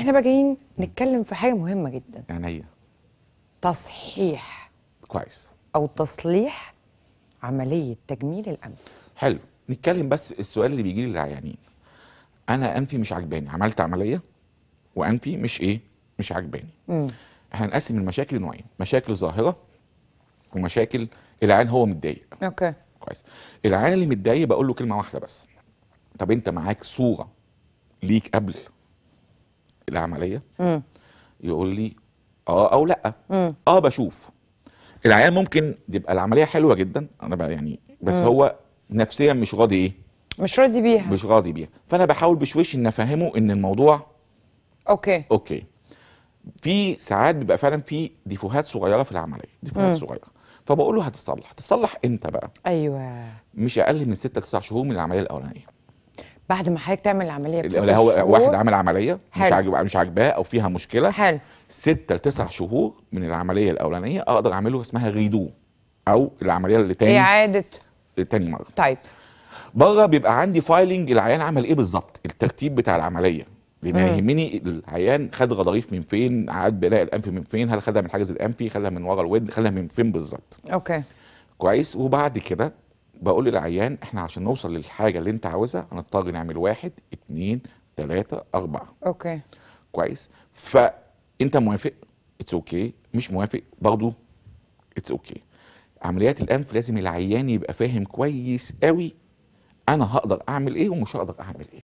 احنا بقى جايين نتكلم في حاجه مهمه جدا يعني هي تصحيح كويس او تصليح عمليه تجميل الانف حلو نتكلم بس السؤال اللي بيجي لي للعيانين انا انفي مش عجباني عملت عمليه وانفي مش ايه مش عجباني احنا هنقسم المشاكل لنوعين مشاكل ظاهره ومشاكل العيان هو متضايق اوكي كويس العيان اللي متضايق بقول له كلمه واحده بس طب انت معاك صوره ليك قبل العمليه م. يقول لي اه او لا اه بشوف العيان ممكن تبقى العمليه حلوه جدا انا بقى يعني بس هو نفسيا مش راضي ايه مش راضي بيها مش راضي بيها فانا بحاول بشويش ان افهمه ان الموضوع اوكي اوكي في ساعات بيبقى فعلا في ديفوهات صغيره في العمليه ديفوهات صغيره فبقول له هتتصلح تصلح امتى بقى ايوه مش اقل من 6 9 شهور من العمليه الاولانيه بعد ما حضرتك تعمل العمليه اللي هو واحد عامل عمليه حل. مش عاجب مش عاجباه او فيها مشكله حلو ستة لتسع شهور من العمليه الاولانيه اقدر اعمله اسمها ريدو او العمليه اللي تاني اعاده تاني مره طيب بره بيبقى عندي فايلنج العيان عمل ايه بالظبط الترتيب بتاع العمليه لان يهمني العيان خد غضاريف من فين عاد بناء الانف من فين هل خدها من حاجز الانفي خدها من ورا الودن خدها من فين بالظبط اوكي كويس وبعد كده بقول للعيان احنا عشان نوصل للحاجه اللي انت عاوزها هنضطر نعمل واحد اتنين تلاته اربعه اوكي كويس فانت موافق اتس اوكي okay. مش موافق برضه اتس اوكي okay. عمليات الانف لازم العيان يبقى فاهم كويس قوي انا هقدر اعمل ايه ومش هقدر اعمل ايه